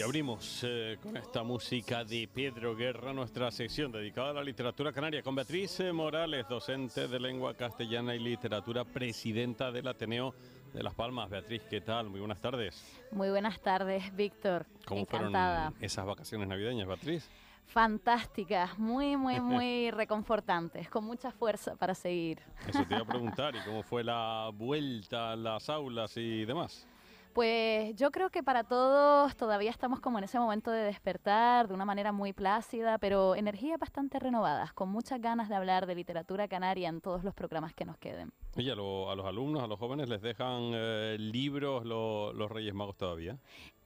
Y abrimos eh, con esta música de Pedro Guerra nuestra sección dedicada a la literatura canaria con Beatriz eh, Morales, docente de lengua castellana y literatura, presidenta del Ateneo de Las Palmas. Beatriz, ¿qué tal? Muy buenas tardes. Muy buenas tardes, Víctor. ¿Cómo Encantada. fueron esas vacaciones navideñas, Beatriz? fantásticas, muy, muy, muy reconfortantes, con mucha fuerza para seguir. Eso te iba a preguntar, ¿y cómo fue la vuelta a las aulas y demás? Pues yo creo que para todos todavía estamos como en ese momento de despertar de una manera muy plácida, pero energías bastante renovadas, con muchas ganas de hablar de literatura canaria en todos los programas que nos queden. ¿Y a, los alumnos, a los jóvenes les dejan eh, libros los Reyes Magos todavía?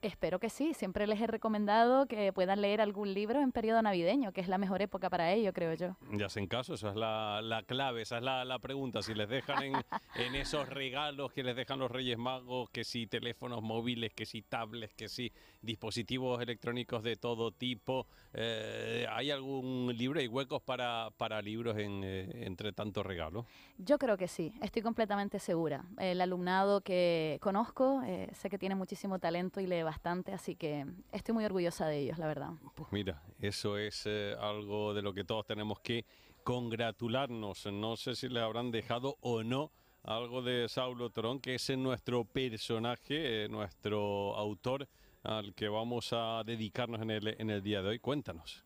Espero que sí. Siempre les he recomendado que puedan leer algún libro en periodo navideño, que es la mejor época para ello, creo yo. Ya hacen caso, esa es la, clave, esa es la, pregunta. Si les dejan en, esos regalos que les dejan los Reyes Magos, que si teléfonos móviles, que si tablets, que si dispositivos electrónicos de todo tipo, eh, ¿hay algún libro? ¿Hay huecos para, para libros en, eh, entre tantos regalos? Yo creo que sí, estoy completamente segura. El alumnado que conozco, eh, sé que tiene muchísimo talento y le va así que estoy muy orgullosa de ellos, la verdad. Pues mira, eso es eh, algo de lo que todos tenemos que congratularnos. No sé si les habrán dejado o no algo de Saulo Torón, que es nuestro personaje, eh, nuestro autor al que vamos a dedicarnos en el, en el día de hoy. Cuéntanos.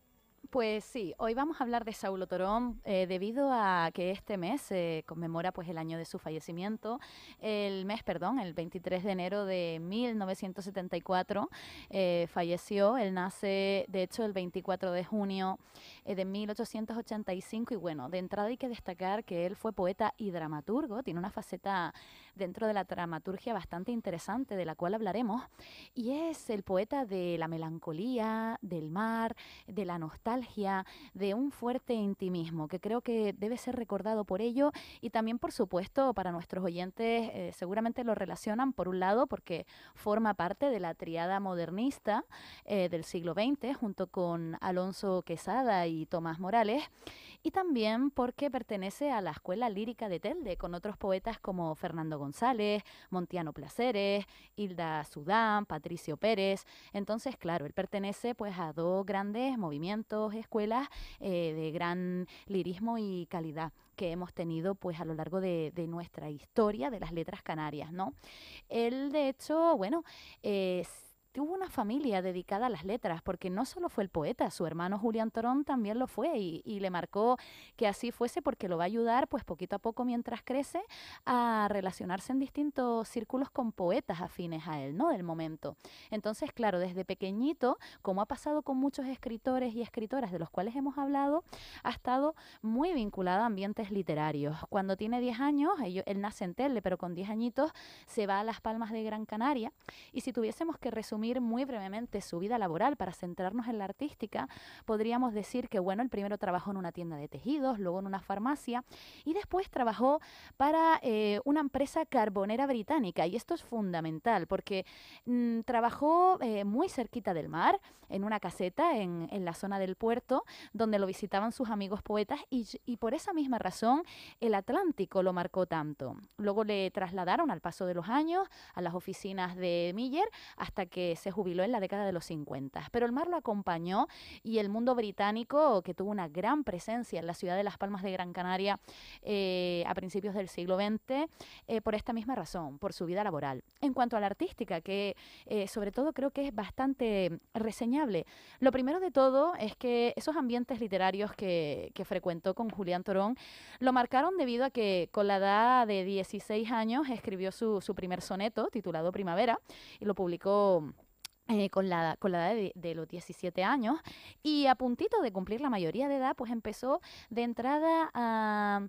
Pues sí, hoy vamos a hablar de Saulo Torón eh, debido a que este mes se conmemora pues el año de su fallecimiento, el mes, perdón, el 23 de enero de 1974 eh, falleció, él nace de hecho el 24 de junio eh, de 1885 y bueno, de entrada hay que destacar que él fue poeta y dramaturgo, tiene una faceta dentro de la dramaturgia bastante interesante de la cual hablaremos, y es el poeta de la melancolía, del mar, de la nostalgia, de un fuerte intimismo, que creo que debe ser recordado por ello y también, por supuesto, para nuestros oyentes eh, seguramente lo relacionan, por un lado, porque forma parte de la triada modernista eh, del siglo XX, junto con Alonso Quesada y Tomás Morales, y también porque pertenece a la Escuela Lírica de Telde, con otros poetas como Fernando González, Montiano Placeres, Hilda Sudán, Patricio Pérez. Entonces, claro, él pertenece pues a dos grandes movimientos, escuelas eh, de gran lirismo y calidad que hemos tenido pues a lo largo de, nuestra historia de las letras canarias, ¿no? Él, de hecho, bueno, eh, tuvo una familia dedicada a las letras, porque no solo fue el poeta, su hermano Julián Torón también lo fue y, le marcó que así fuese porque lo va a ayudar, pues poquito a poco mientras crece, a relacionarse en distintos círculos con poetas afines a él, ¿no? Del momento. Entonces, claro, desde pequeñito, como ha pasado con muchos escritores y escritoras de los cuales hemos hablado, ha estado muy vinculado a ambientes literarios. Cuando tiene 10 años, él, él nace en Telde, pero con 10 añitos se va a Las Palmas de Gran Canaria y si tuviésemos que resumir muy brevemente su vida laboral para centrarnos en la artística, podríamos decir que, bueno, el primero trabajó en una tienda de tejidos, luego en una farmacia y después trabajó para eh, una empresa carbonera británica. Y esto es fundamental porque mm, trabajó eh, muy cerquita del mar, en una caseta en, en, la zona del puerto, donde lo visitaban sus amigos poetas y, y por esa misma razón el Atlántico lo marcó tanto. Luego le trasladaron al paso de los años a las oficinas de Miller hasta que se jubiló en la década de los 50. Pero el mar lo acompañó y el mundo británico, que tuvo una gran presencia en la ciudad de Las Palmas de Gran Canaria eh, a principios del siglo XX, eh, por esta misma razón, por su vida laboral. En cuanto a la artística, que eh, sobre todo creo que es bastante reseñable, lo primero de todo es que esos ambientes literarios que, frecuentó con Julián Torón lo marcaron debido a que con la edad de 16 años escribió su, su primer soneto titulado Primavera y lo publicó eh, con, la, con la edad de, los 17 años y a puntito de cumplir la mayoría de edad, pues empezó de entrada a,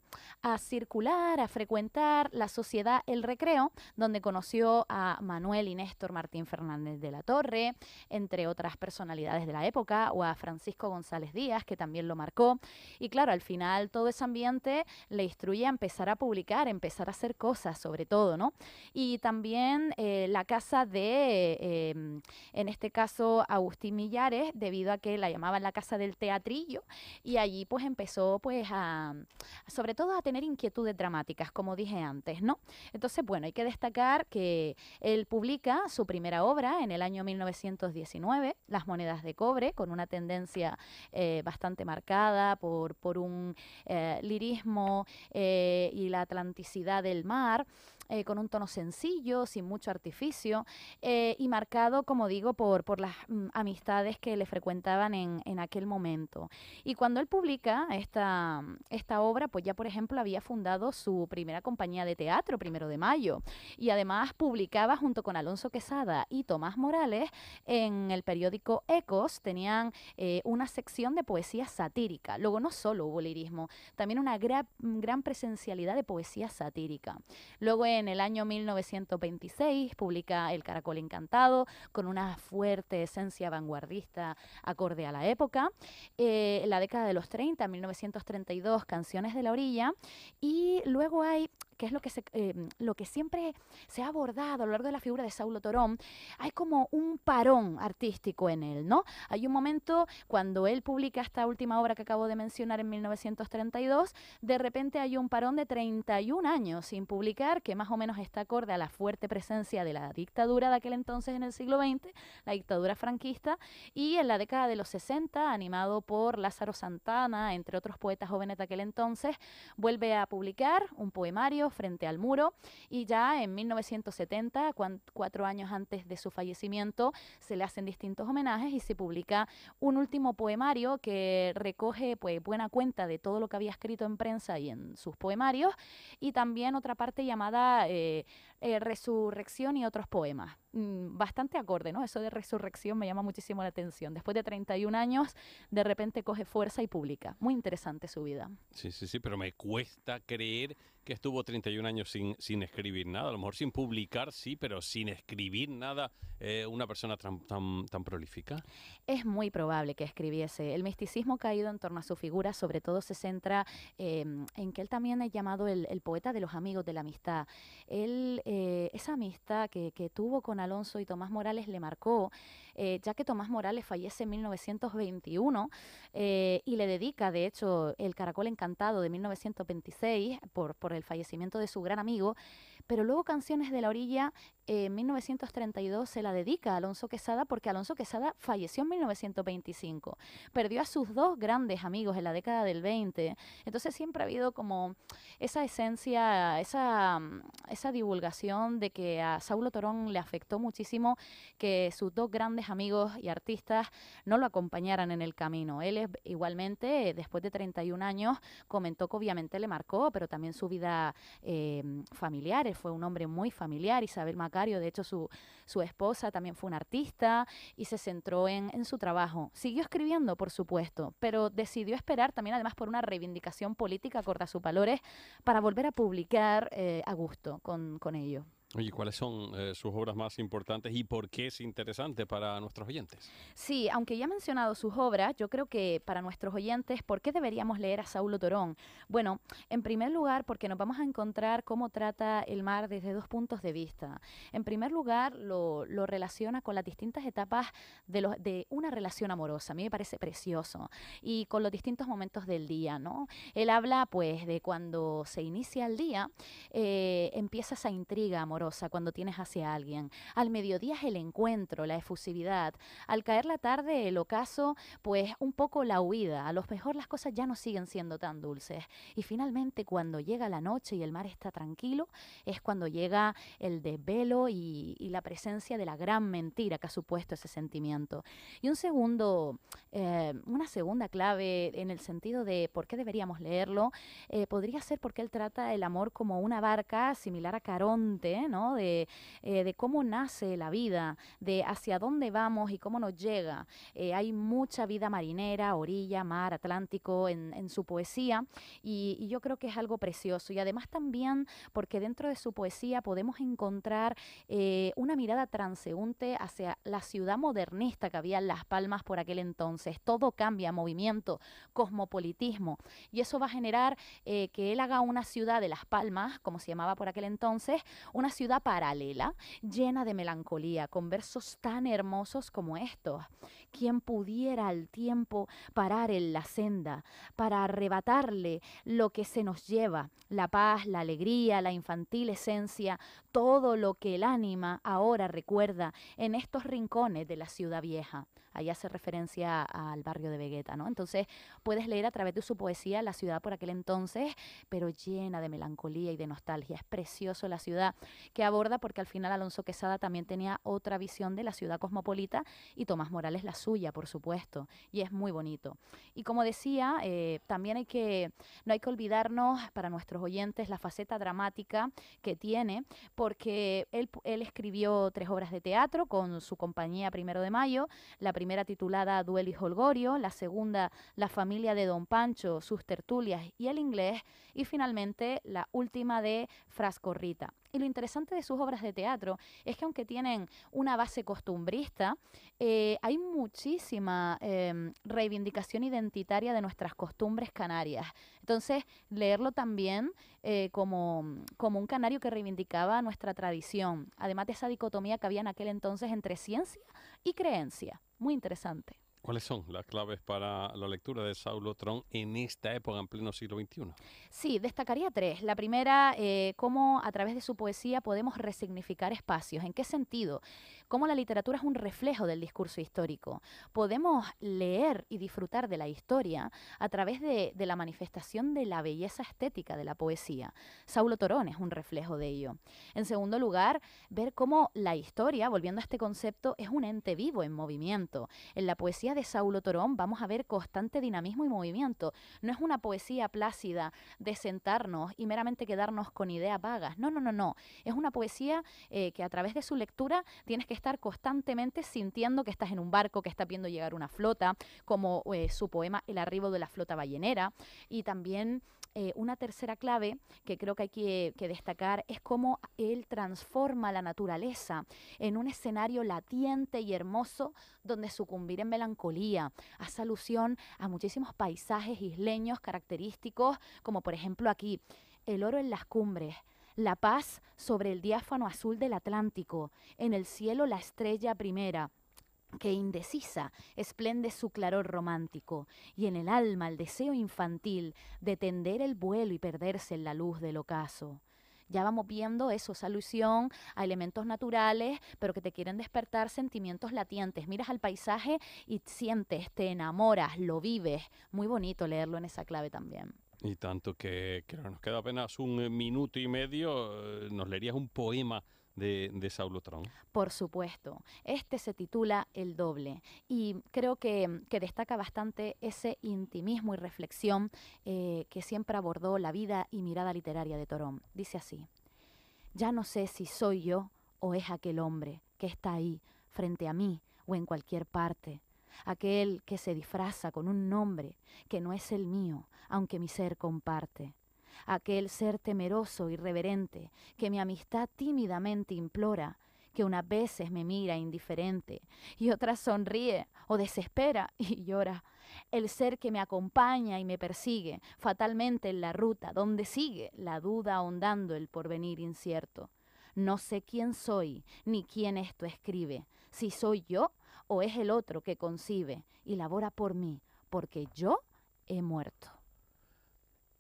circular, a frecuentar la sociedad El Recreo, donde conoció a Manuel y Néstor Martín Fernández de la Torre, entre otras personalidades de la época, o a Francisco González Díaz, que también lo marcó. Y claro, al final todo ese ambiente le instruye a empezar a publicar, empezar a hacer cosas sobre todo, ¿no? Y también eh, la casa de... Em, en este caso Agustín Millares, debido a que la llamaban la casa del teatrillo y allí pues empezó pues a, sobre todo a tener inquietudes dramáticas, como dije antes, ¿no? Entonces, bueno, hay que destacar que él publica su primera obra en el año 1919, Las monedas de cobre, con una tendencia eh, bastante marcada por, por un eh, lirismo eh, y la atlanticidad del mar. Eh, con un tono sencillo, sin mucho artificio eh, y marcado, como digo, por, por las mm, amistades que le frecuentaban en, en, aquel momento. Y cuando él publica esta, mm, esta obra, pues ya, por ejemplo, había fundado su primera compañía de teatro, Primero de Mayo, y además publicaba junto con Alonso Quesada y Tomás Morales en el periódico Ecos, tenían eh, una sección de poesía satírica. Luego no solo hubo lirismo, también una mm, gran presencialidad de poesía satírica. Luego en en el año 1926 publica El Caracol Encantado con una fuerte esencia vanguardista acorde a la época. Eh, la década de los 30, 1932, Canciones de la Orilla. Y luego hay que es lo que, se, eh, lo que siempre se ha abordado a lo largo de la figura de Saulo Torón, hay como un parón artístico en él, ¿no? Hay un momento cuando él publica esta última obra que acabo de mencionar en 1932, de repente hay un parón de 31 años sin publicar, que más o menos está acorde a la fuerte presencia de la dictadura de aquel entonces en el siglo XX, la dictadura franquista, y en la década de los 60, animado por Lázaro Santana, entre otros poetas jóvenes de aquel entonces, vuelve a publicar un poemario frente al muro y ya en 1970, cuatro años antes de su fallecimiento, se le hacen distintos homenajes y se publica un último poemario que recoge pues buena cuenta de todo lo que había escrito en prensa y en sus poemarios y también otra parte llamada eh, eh, Resurrección y otros poemas. Mm, bastante acorde, ¿no? Eso de resurrección me llama muchísimo la atención. Después de 31 años, de repente coge fuerza y publica. Muy interesante su vida. Sí, sí, sí, pero me cuesta creer que estuvo 31 años sin, sin escribir nada, a lo mejor sin publicar, sí, pero sin escribir nada, eh, una persona tan, tan, prolífica? Es muy probable que escribiese. El misticismo caído en torno a su figura sobre todo se centra em, en que él también es llamado el, poeta de los amigos de la amistad. Él, eh, esa amistad que, que tuvo con Alonso y Tomás Morales le marcó eh, ya que Tomás Morales fallece en 1921 eh, y le dedica, de hecho, El Caracol Encantado de 1926 por, por el fallecimiento de su gran amigo, pero luego Canciones de la Orilla eh, en 1932 se la dedica a Alonso Quesada porque Alonso Quesada falleció en 1925. Perdió a sus dos grandes amigos en la década del 20. Entonces siempre ha habido como esa esencia, mm, esa, divulgación de que a Saulo Torón le afectó muchísimo que sus dos grandes amigos y artistas no lo acompañaran en el camino. Él igualmente, después de 31 años, comentó que obviamente le marcó, pero también su vida eh, familiar. Él fue un hombre muy familiar. Isabel de hecho su, su esposa también fue una artista y se centró en, su trabajo. Siguió escribiendo, por supuesto, pero decidió esperar también además por una reivindicación política acorde a sus valores para volver a publicar eh, a gusto con ello. Oye, ¿cuáles son eh, sus obras más importantes y por qué es interesante para nuestros oyentes? Sí, aunque ya he mencionado sus obras, yo creo que para nuestros oyentes, ¿por qué deberíamos leer a Saulo Torón? Bueno, en primer lugar, porque nos vamos a encontrar cómo trata el mar desde dos puntos de vista. En primer lugar, lo, relaciona con las distintas etapas de, de una relación amorosa, a mí me parece precioso, y con los distintos momentos del día, ¿no? Él habla, pues, de cuando se inicia el día, eh, empieza esa intriga amorosa cuando tienes hacia alguien. Al mediodía es el encuentro, la efusividad. Al caer la tarde, el ocaso, pues un poco la huida. A lo mejor las cosas ya no siguen siendo tan dulces. Y finalmente, cuando llega la noche y el mar está tranquilo, es cuando llega el desvelo y, la presencia de la gran mentira que ha supuesto ese sentimiento. Y un segundo, eh, una segunda clave en el sentido de por qué deberíamos leerlo, eh, podría ser porque él trata el amor como una barca similar a Caronte, eh, de, cómo nace la vida, de hacia dónde vamos y cómo nos llega. Eh, hay mucha vida marinera, orilla, mar, Atlántico en, su poesía y, yo creo que es algo precioso. Y además también porque dentro de su poesía podemos encontrar eh, una mirada transeúnte hacia la ciudad modernista que había en Las Palmas por aquel entonces. Todo cambia, movimiento, cosmopolitismo. Y eso va a generar que él haga una ciudad de Las Palmas, como se llamaba por aquel entonces, una ciudad ciudad paralela, llena de melancolía, con versos tan hermosos como estos. Quien pudiera al tiempo parar en la senda, para arrebatarle lo que se nos lleva, la paz, la alegría, la infantil esencia, todo lo que el ánima ahora recuerda en estos rincones de la ciudad vieja. Ahí hace referencia al barrio de Vegeta, ¿no? Entonces puedes leer a través de su poesía la ciudad por aquel entonces, pero llena de melancolía y de nostalgia. Es precioso la ciudad que aborda porque al final Alonso Quesada también tenía otra visión de la ciudad cosmopolita y Tomás Morales la suya, por supuesto, y es muy bonito. Y como decía, eh, también hay que, no hay que olvidarnos para nuestros oyentes la faceta dramática que tiene, porque él, escribió tres obras de teatro con su compañía Primero de Mayo, la primera titulada Duelo y Holgorio, la segunda La familia de Don Pancho, sus tertulias y el inglés, y finalmente la última de Frascorrita. Y lo interesante de sus obras de teatro es que aunque tienen una base costumbrista, eh, hay muchísima em, reivindicación identitaria de nuestras costumbres canarias. Entonces, leerlo también eh, como, como un canario que reivindicaba nuestra tradición, además de esa dicotomía que había en aquel entonces entre ciencia y creencia. Muy interesante. ¿Cuáles son las claves para la lectura de Saulo Tron en esta época, en pleno siglo XXI? Sí, destacaría tres. La primera, eh, cómo a través de su poesía podemos resignificar espacios. ¿En qué sentido? Cómo la literatura es un reflejo del discurso histórico. Podemos leer y disfrutar de la historia a través de, de la manifestación de la belleza estética de la poesía. Saulo Torón es un reflejo de ello. En segundo lugar, ver cómo la historia, volviendo a este concepto, es un ente vivo en movimiento. En la poesía de Saulo Torón vamos a ver constante dinamismo y movimiento. No es una poesía plácida de sentarnos y meramente quedarnos con ideas vagas. No, no, no, no. Es una poesía eh, que a través de su lectura tienes que estar constantemente sintiendo que estás en un barco, que está viendo llegar una flota, como eh, su poema El arribo de la flota ballenera. Y también eh, una tercera clave que creo que hay que, que, destacar es cómo él transforma la naturaleza en un escenario latiente y hermoso donde sucumbir en melancolía. Hace alusión a muchísimos paisajes isleños característicos, como por ejemplo aquí, el oro en las cumbres, la paz sobre el diáfano azul del Atlántico, en el cielo la estrella primera, que indecisa esplende su claror romántico, y en el alma el deseo infantil de tender el vuelo y perderse en la luz del ocaso. Ya vamos viendo eso, esa alusión a elementos naturales, pero que te quieren despertar sentimientos latientes. Miras al paisaje y sientes, te enamoras, lo vives. Muy bonito leerlo en esa clave también. Y tanto que, que nos queda apenas un minuto y medio, eh, nos leerías un poema de, de Por supuesto. Este se titula El doble y creo que, destaca bastante ese intimismo y reflexión eh, que siempre abordó la vida y mirada literaria de Torón. Dice así, ya no sé si soy yo o es aquel hombre que está ahí, frente a mí o en cualquier parte, aquel que se disfraza con un nombre que no es el mío, aunque mi ser comparte aquel ser temeroso y reverente que mi amistad tímidamente implora, que unas veces me mira indiferente y otras sonríe o desespera y llora. El ser que me acompaña y me persigue fatalmente en la ruta donde sigue la duda ahondando el porvenir incierto. No sé quién soy ni quién esto escribe, si soy yo o es el otro que concibe y labora por mí, porque yo he muerto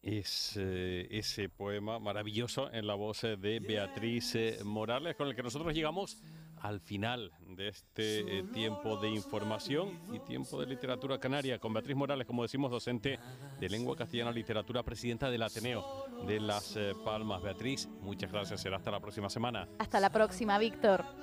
es eh, ese poema maravilloso en la voz eh, de Beatriz eh, Morales, con el que nosotros llegamos al final de este tiempo de información y tiempo de literatura canaria, con Beatriz Morales, como decimos, docente de lengua castellana literatura, presidenta del Ateneo de Las Palmas. Beatriz, muchas gracias, será hasta la próxima semana. Hasta la próxima, Víctor.